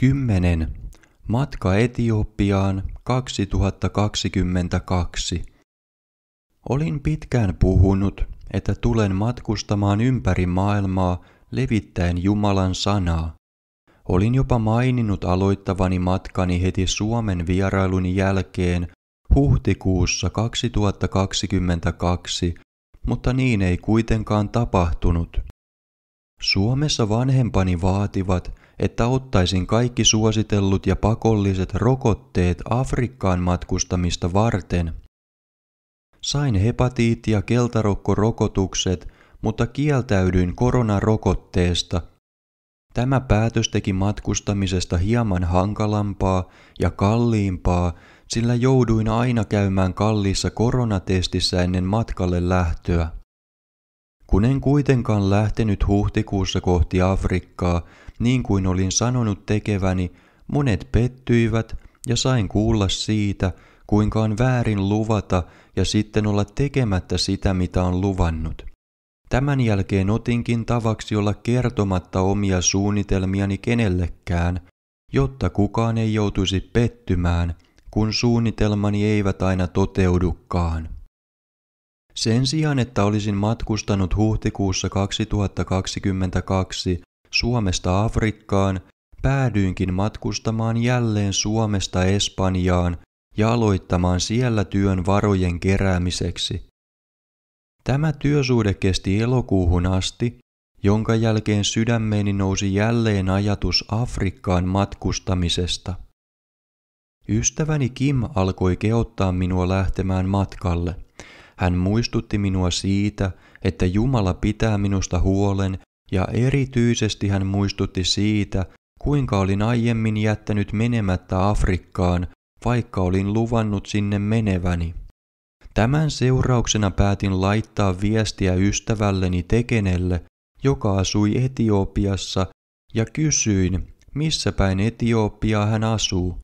10. Matka Etiopiaan 2022. Olin pitkään puhunut, että tulen matkustamaan ympäri maailmaa levittäen Jumalan sanaa. Olin jopa maininnut aloittavani matkani heti Suomen vierailun jälkeen huhtikuussa 2022, mutta niin ei kuitenkaan tapahtunut. Suomessa vanhempani vaativat, että ottaisin kaikki suositellut ja pakolliset rokotteet Afrikkaan matkustamista varten. Sain hepatiitti- ja keltarokkorokotukset, mutta kieltäydyin koronarokotteesta. Tämä päätös teki matkustamisesta hieman hankalampaa ja kalliimpaa, sillä jouduin aina käymään kalliissa koronatestissä ennen matkalle lähtöä. Kun en kuitenkaan lähtenyt huhtikuussa kohti Afrikkaa, niin kuin olin sanonut tekeväni, monet pettyivät ja sain kuulla siitä, kuinka on väärin luvata ja sitten olla tekemättä sitä, mitä on luvannut. Tämän jälkeen otinkin tavaksi olla kertomatta omia suunnitelmiani kenellekään, jotta kukaan ei joutuisi pettymään, kun suunnitelmani eivät aina toteudukaan. Sen sijaan, että olisin matkustanut huhtikuussa 2022 Suomesta Afrikkaan, päädyinkin matkustamaan jälleen Suomesta Espanjaan ja aloittamaan siellä työn varojen keräämiseksi. Tämä työsuhde kesti elokuuhun asti, jonka jälkeen sydämeeni nousi jälleen ajatus Afrikkaan matkustamisesta. Ystäväni Kim alkoi kehottaa minua lähtemään matkalle – hän muistutti minua siitä, että Jumala pitää minusta huolen ja erityisesti hän muistutti siitä, kuinka olin aiemmin jättänyt menemättä Afrikkaan, vaikka olin luvannut sinne meneväni. Tämän seurauksena päätin laittaa viestiä ystävälleni Tekenelle, joka asui Etiopiassa, ja kysyin, missä päin Etiopiaa hän asuu.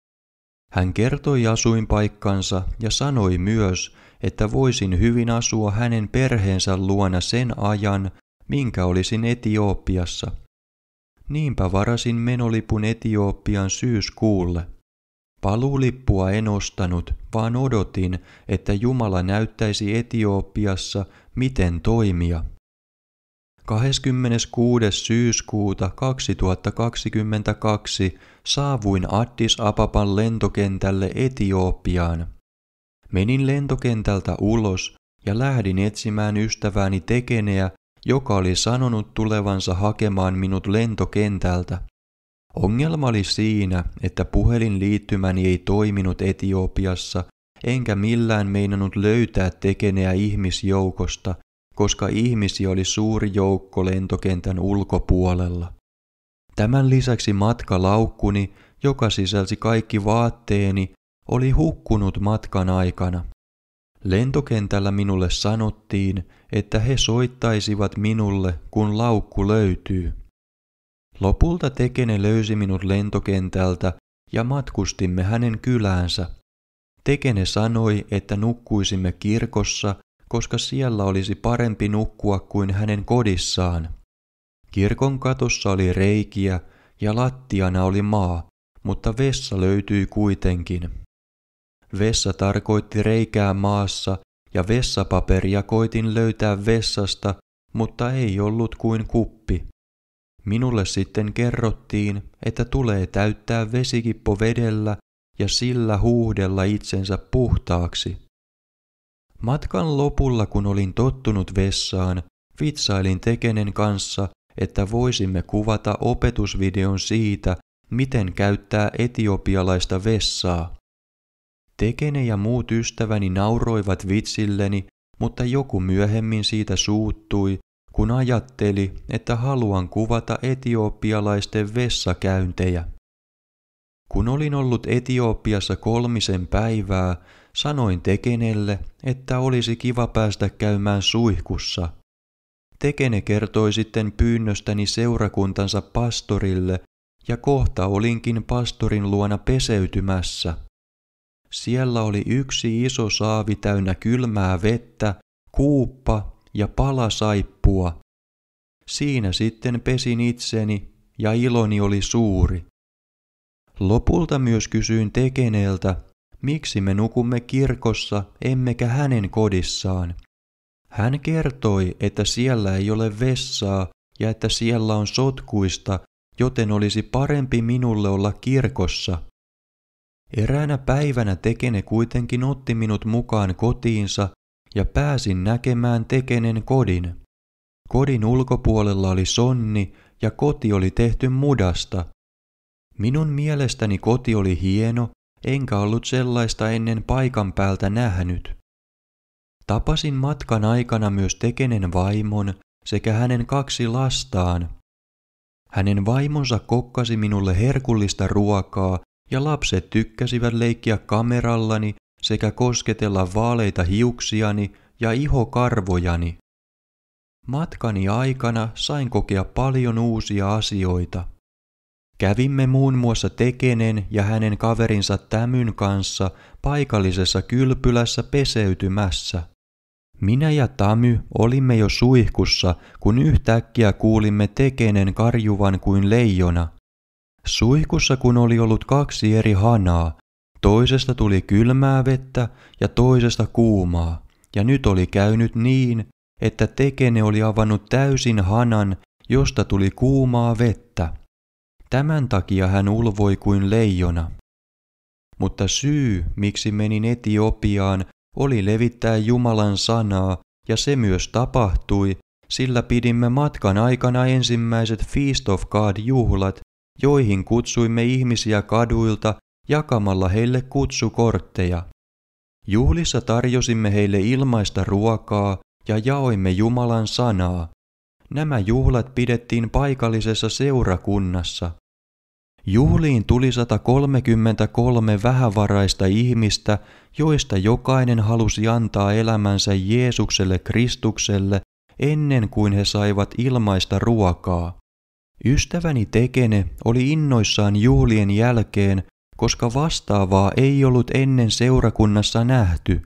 Hän kertoi asuinpaikkansa ja sanoi myös, että voisin hyvin asua hänen perheensä luona sen ajan, minkä olisin Etiopiassa. Niinpä varasin menolipun Etiopian syyskuulle. Paluulippua en ostanut, vaan odotin, että Jumala näyttäisi Etiopiassa, miten toimia. 26. syyskuuta 2022 saavuin Addis Ababan lentokentälle Etiopiaan. Menin lentokentältä ulos ja lähdin etsimään ystävääni Tekeneä, joka oli sanonut tulevansa hakemaan minut lentokentältä. Ongelma oli siinä, että puhelinliittymäni ei toiminut Etiopiassa, enkä millään meinannut löytää Tekeneä ihmisjoukosta, koska ihmisi oli suuri joukko lentokentän ulkopuolella. Tämän lisäksi matka laukkuni, joka sisälsi kaikki vaatteeni, oli hukkunut matkan aikana. Lentokentällä minulle sanottiin, että he soittaisivat minulle, kun laukku löytyy. Lopulta Tekene löysi minut lentokentältä ja matkustimme hänen kyläänsä. Tekene sanoi, että nukkuisimme kirkossa, koska siellä olisi parempi nukkua kuin hänen kodissaan. Kirkon katossa oli reikiä ja lattiana oli maa, mutta vessa löytyi kuitenkin. Vessa tarkoitti reikää maassa ja vessapaperia koitin löytää vessasta, mutta ei ollut kuin kuppi. Minulle sitten kerrottiin, että tulee täyttää vesikippo vedellä ja sillä huuhdella itsensä puhtaaksi. Matkan lopulla, kun olin tottunut vessaan, vitsailin tekenen kanssa, että voisimme kuvata opetusvideon siitä, miten käyttää etiopialaista vessaa. Tekene ja muut ystäväni nauroivat vitsilleni, mutta joku myöhemmin siitä suuttui, kun ajatteli, että haluan kuvata etiopialaisten vessakäyntejä. Kun olin ollut Etiopiassa kolmisen päivää, sanoin Tekenelle, että olisi kiva päästä käymään suihkussa. Tekene kertoi sitten pyynnöstäni seurakuntansa pastorille, ja kohta olinkin pastorin luona peseytymässä. Siellä oli yksi iso saavi täynnä kylmää vettä, kuuppa ja pala saippua. Siinä sitten pesin itseni ja iloni oli suuri. Lopulta myös kysyin tekeneeltä, miksi me nukumme kirkossa emmekä hänen kodissaan. Hän kertoi, että siellä ei ole vessaa ja että siellä on sotkuista, joten olisi parempi minulle olla kirkossa. Eräänä päivänä tekene kuitenkin otti minut mukaan kotiinsa ja pääsin näkemään tekenen kodin. Kodin ulkopuolella oli sonni ja koti oli tehty mudasta. Minun mielestäni koti oli hieno, enkä ollut sellaista ennen paikan päältä nähnyt. Tapasin matkan aikana myös tekenen vaimon sekä hänen kaksi lastaan. Hänen vaimonsa kokkasi minulle herkullista ruokaa ja lapset tykkäsivät leikkiä kamerallani sekä kosketella vaaleita hiuksiani ja ihokarvojani. Matkani aikana sain kokea paljon uusia asioita. Kävimme muun muassa Tekenen ja hänen kaverinsa Tämyn kanssa paikallisessa kylpylässä peseytymässä. Minä ja Tamy olimme jo suihkussa, kun yhtäkkiä kuulimme Tekenen karjuvan kuin leijona – Suihkussa kun oli ollut kaksi eri hanaa, toisesta tuli kylmää vettä ja toisesta kuumaa, ja nyt oli käynyt niin, että tekene oli avannut täysin hanan, josta tuli kuumaa vettä. Tämän takia hän ulvoi kuin leijona. Mutta syy, miksi menin Etiopiaan, oli levittää Jumalan sanaa, ja se myös tapahtui, sillä pidimme matkan aikana ensimmäiset Feast of God-juhlat, joihin kutsuimme ihmisiä kaduilta jakamalla heille kutsukortteja. Juhlissa tarjosimme heille ilmaista ruokaa ja jaoimme Jumalan sanaa. Nämä juhlat pidettiin paikallisessa seurakunnassa. Juhliin tuli 133 vähävaraista ihmistä, joista jokainen halusi antaa elämänsä Jeesukselle Kristukselle ennen kuin he saivat ilmaista ruokaa. Ystäväni Tekene oli innoissaan juhlien jälkeen, koska vastaavaa ei ollut ennen seurakunnassa nähty.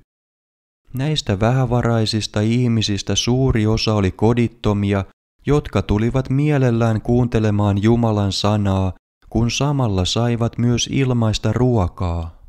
Näistä vähävaraisista ihmisistä suuri osa oli kodittomia, jotka tulivat mielellään kuuntelemaan Jumalan sanaa, kun samalla saivat myös ilmaista ruokaa.